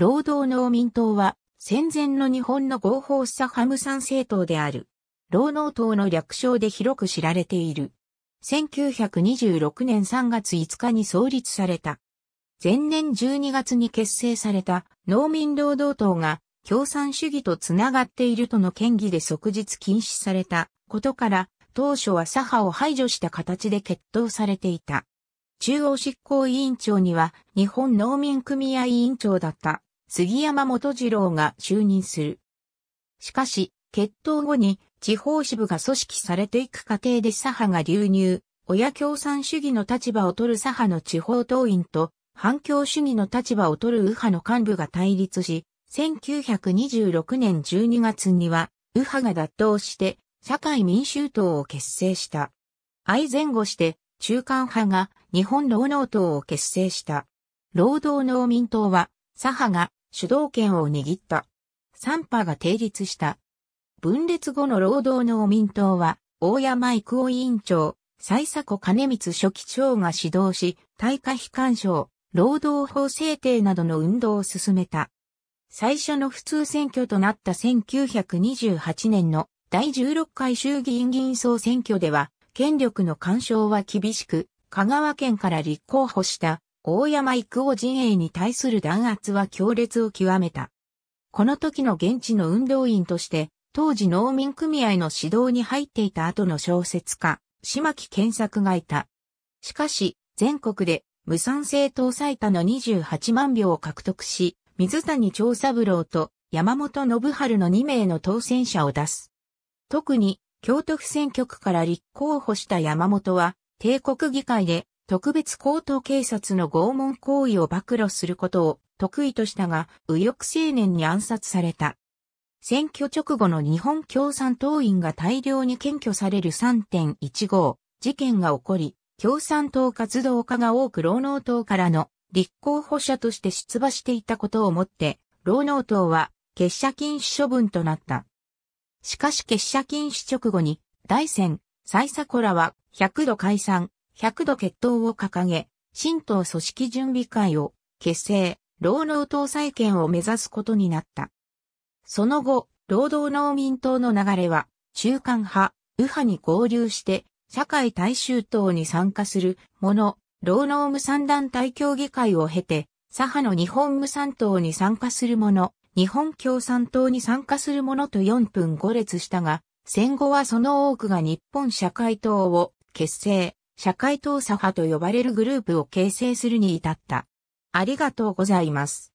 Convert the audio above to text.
労働農民党は、戦前の日本の合法左派無産政党である。労農党の略称で広く知られている。1926年3月5日に創立された。前年12月に結成された農民労働党が共産主義とつながっているとの嫌疑で即日禁止されたことから当初は左派を排除した形で決闘されていた。中央執行委員長には日本農民組合委員長だった杉山元次郎が就任する。しかし、決闘後に地方支部が組織されていく過程で左派が流入、親共産主義の立場を取る左派の地方党員と、反共主義の立場を取る右派の幹部が対立し、1926年12月には、右派が脱党して、社会民衆党を結成した。愛前後して、中間派が日本労農党を結成した。労働農民党は、左派が主導権を握った。三派が定立した。分裂後の労働農民党は、大山育夫委員長、最佐子兼光書記長が指導し、対価非干渉、労働法制定などの運動を進めた。最初の普通選挙となった1928年の第16回衆議院議員総選挙では、権力の干渉は厳しく、香川県から立候補した大山育夫陣営に対する弾圧は強烈を極めた。この時の現地の運動員として、当時農民組合の指導に入っていた後の小説家、島木健作がいた。しかし、全国で無産政党最多の28万票を獲得し、水谷長三郎と山本信春の2名の当選者を出す。特に、京都府選挙区から立候補した山本は、帝国議会で特別高等警察の拷問行為を暴露することを得意としたが、右翼青年に暗殺された。選挙直後の日本共産党員が大量に検挙される3.15事件が起こり、共産党活動家が多く労農党からの立候補者として出馬していたことをもって、労農党は結社禁止処分となった。しかし結社禁止直後に、大戦、最佐コラは100度解散、100度決闘を掲げ、新党組織準備会を結成、労農党再建を目指すことになった。その後、労働農民党の流れは、中間派、右派に合流して、社会大衆党に参加するもの、労農無産団体協議会を経て、左派の日本無産党に参加するもの、日本共産党に参加するものと4分5列したが、戦後はその多くが日本社会党を結成、社会党左派と呼ばれるグループを形成するに至った。ありがとうございます。